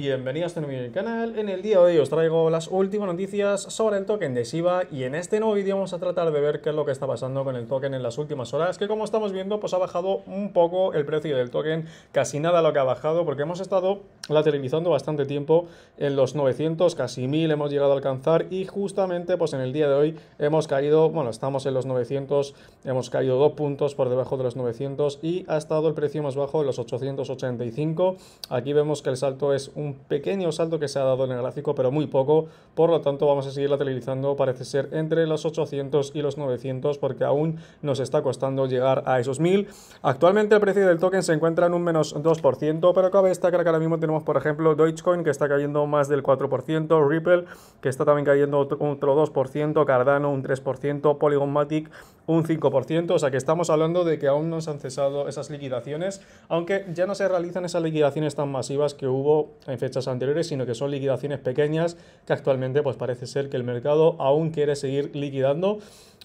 bienvenidos a mi canal. En el día de hoy os traigo las últimas noticias sobre el token de Shiba y en este nuevo vídeo vamos a tratar de ver qué es lo que está pasando con el token en las últimas horas, que como estamos viendo pues ha bajado un poco el precio del token, casi nada lo que ha bajado porque hemos estado lateralizando bastante tiempo en los 900, casi 1000 hemos llegado a alcanzar y justamente pues en el día de hoy hemos caído, bueno estamos en los 900, hemos caído dos puntos por debajo de los 900 y ha estado el precio más bajo en los 885, aquí vemos que el salto es un pequeño salto que se ha dado en el gráfico, pero muy poco. Por lo tanto, vamos a seguir lateralizando, parece ser, entre los 800 y los 900, porque aún nos está costando llegar a esos 1000. Actualmente el precio del token se encuentra en un menos 2%, pero cabe destacar que ahora mismo tenemos, por ejemplo, Dogecoin, que está cayendo más del 4%, Ripple, que está también cayendo otro 2%, Cardano un 3%, Polygon Matic un 5%, o sea que estamos hablando de que aún no se han cesado esas liquidaciones, aunque ya no se realizan esas liquidaciones tan masivas que hubo en fechas anteriores, sino que son liquidaciones pequeñas que actualmente pues parece ser que el mercado aún quiere seguir liquidando.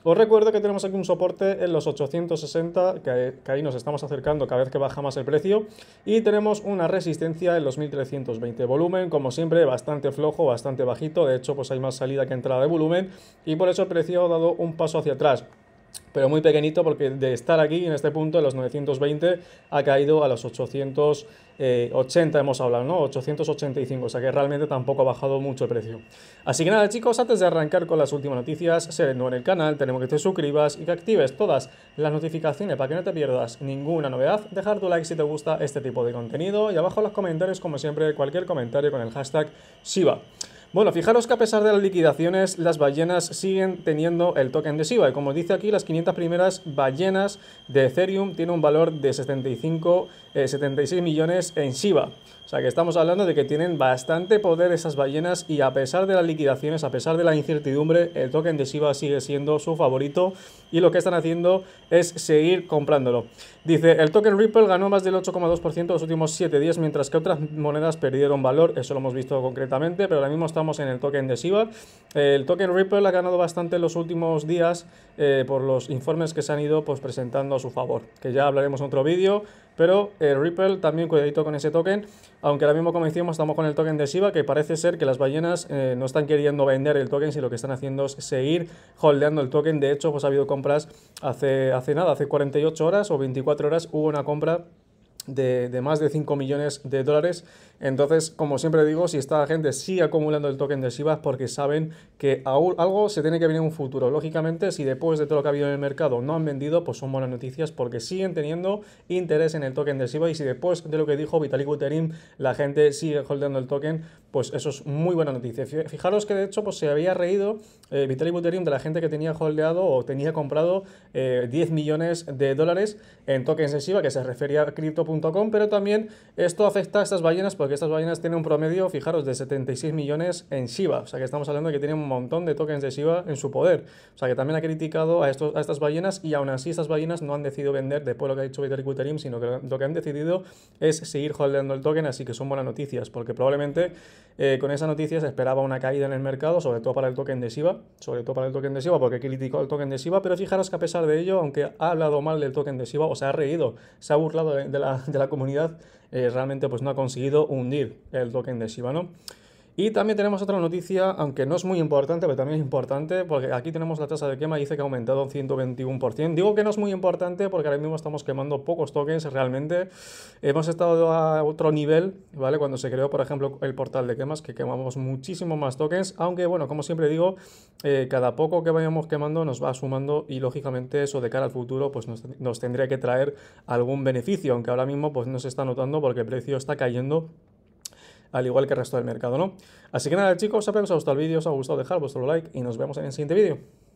Os recuerdo que tenemos aquí un soporte en los 860, que, ahí nos estamos acercando cada vez que baja más el precio, y tenemos una resistencia en los 1320. Volumen, como siempre, bastante flojo, bastante bajito, de hecho pues hay más salida que entrada de volumen, y por eso el precio ha dado un paso hacia atrás pero muy pequeñito porque de estar aquí en este punto, de los 920, ha caído a los 880, hemos hablado, ¿no? 885, o sea que realmente tampoco ha bajado mucho el precio. Así que nada chicos, antes de arrancar con las últimas noticias, eres nuevo en el canal, tenemos que te suscribas y que actives todas las notificaciones para que no te pierdas ninguna novedad, dejar tu like si te gusta este tipo de contenido y abajo en los comentarios, como siempre, cualquier comentario con el hashtag Shiba. Bueno, fijaros que a pesar de las liquidaciones, las ballenas siguen teniendo el token de Shiba, Y como dice aquí, las 500 primeras ballenas de Ethereum tienen un valor de 75, 76 eh, millones en Shiba, O sea que estamos hablando de que tienen bastante poder esas ballenas y a pesar de las liquidaciones, a pesar de la incertidumbre, el token de Shiba sigue siendo su favorito y lo que están haciendo es seguir comprándolo. Dice, el token Ripple ganó más del 8,2% los últimos 7 días, mientras que otras monedas perdieron valor. Eso lo hemos visto concretamente, pero ahora mismo estamos en el token de SIBA. El token Ripple ha ganado bastante en los últimos días eh, por los informes que se han ido pues, presentando a su favor, que ya hablaremos en otro vídeo, pero eh, Ripple también cuidadito con ese token, aunque ahora mismo como decíamos estamos con el token de SIBA, que parece ser que las ballenas eh, no están queriendo vender el token, sino lo que están haciendo es seguir holdeando el token, de hecho pues ha habido compras hace, hace nada, hace 48 horas o 24 horas hubo una compra de, más de 5 millones de dólares. Entonces, como siempre digo, si esta gente sigue acumulando el token de Shiba es porque saben que aún algo se tiene que venir en un futuro. Lógicamente, si después de todo lo que ha habido en el mercado no han vendido, pues son buenas noticias porque siguen teniendo interés en el token de Shiba y si después de lo que dijo Vitalik Buterin la gente sigue holdeando el token, pues eso es muy buena noticia. Fijaros que de hecho pues, se había reído eh, Vitalik Buterin de la gente que tenía holdeado o tenía comprado 10 eh, millones de dólares en tokens de Shiba, que se refería a crypto.com, pero también esto afecta a estas ballenas porque estas ballenas tienen un promedio, fijaros, de 76 millones en Shiba. O sea que estamos hablando de que tienen un montón de tokens de Shiba en su poder. O sea que también ha criticado a, estos, a estas ballenas y aún así estas ballenas no han decidido vender después de lo que ha dicho Vitalik Buterin, sino que lo que han decidido es seguir holdeando el token, así que son buenas noticias porque probablemente eh, con esa noticia se esperaba una caída en el mercado, sobre todo para el token de SIVA. sobre todo para el token de SIVA, porque criticó el token de SIVA, pero fijaros que a pesar de ello, aunque ha hablado mal del token de SIVA, o se ha reído, se ha burlado de, la, de la, comunidad, eh, realmente pues no ha conseguido hundir el token de SIVA. ¿no? Y también tenemos otra noticia, aunque no es muy importante, pero también es importante, porque aquí tenemos la tasa de quema, dice que ha aumentado un 121%. Digo que no es muy importante porque ahora mismo estamos quemando pocos tokens realmente. Hemos estado a otro nivel, ¿vale? Cuando se creó, por ejemplo, el portal de quemas, que quemamos muchísimo más tokens, aunque bueno, como siempre digo, eh, cada poco que vayamos quemando nos va sumando y lógicamente eso de cara al futuro pues nos, tendría que traer algún beneficio, aunque ahora mismo pues no se está notando porque el precio está cayendo al igual que el resto del mercado, ¿no? Así que nada, chicos, espero que os haya gustado el vídeo, os ha gustado dejar vuestro like y nos vemos en el siguiente vídeo.